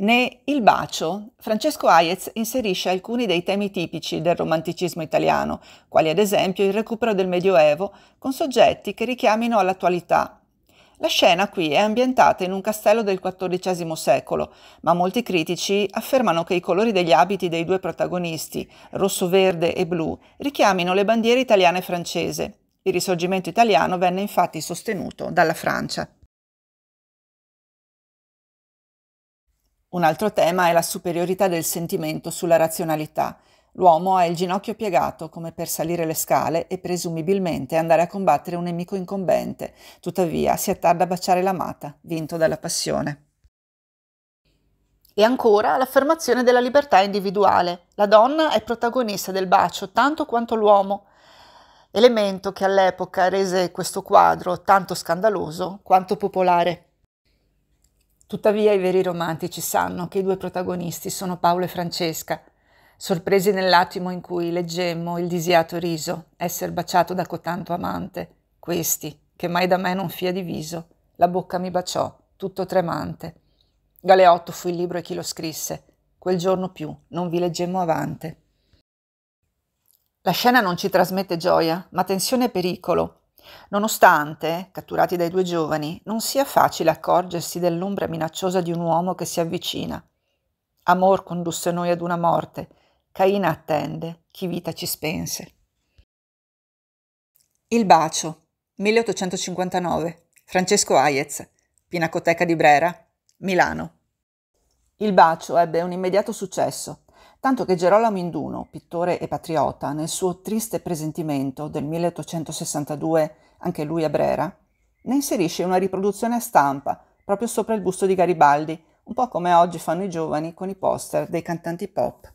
Ne Il bacio, Francesco Hayez inserisce alcuni dei temi tipici del romanticismo italiano, quali ad esempio il recupero del Medioevo, con soggetti che richiamino all'attualità. La scena qui è ambientata in un castello del XIV secolo, ma molti critici affermano che i colori degli abiti dei due protagonisti, rosso-verde e blu, richiamino le bandiere italiane e francese. Il risorgimento italiano venne infatti sostenuto dalla Francia. Un altro tema è la superiorità del sentimento sulla razionalità. L'uomo ha il ginocchio piegato come per salire le scale e presumibilmente andare a combattere un nemico incombente, tuttavia si attarda a baciare l'amata, vinto dalla passione. E ancora l'affermazione della libertà individuale. La donna è protagonista del bacio tanto quanto l'uomo, elemento che all'epoca rese questo quadro tanto scandaloso quanto popolare. Tuttavia i veri romantici sanno che i due protagonisti sono Paolo e Francesca, sorpresi nell'attimo in cui leggemmo il disiato riso, esser baciato da cotanto amante, questi, che mai da me non fia diviso, la bocca mi baciò, tutto tremante. Galeotto fu il libro e chi lo scrisse, quel giorno più non vi leggemmo avante. La scena non ci trasmette gioia, ma tensione e pericolo, Nonostante, catturati dai due giovani, non sia facile accorgersi dell'ombra minacciosa di un uomo che si avvicina. Amor condusse noi ad una morte, Caina attende, chi vita ci spense. Il bacio, 1859, Francesco Aiez, Pinacoteca di Brera, Milano. Il bacio ebbe un immediato successo tanto che Gerolamo Induno, pittore e patriota, nel suo triste presentimento del 1862, anche lui a Brera, ne inserisce una riproduzione a stampa proprio sopra il busto di Garibaldi, un po' come oggi fanno i giovani con i poster dei cantanti pop.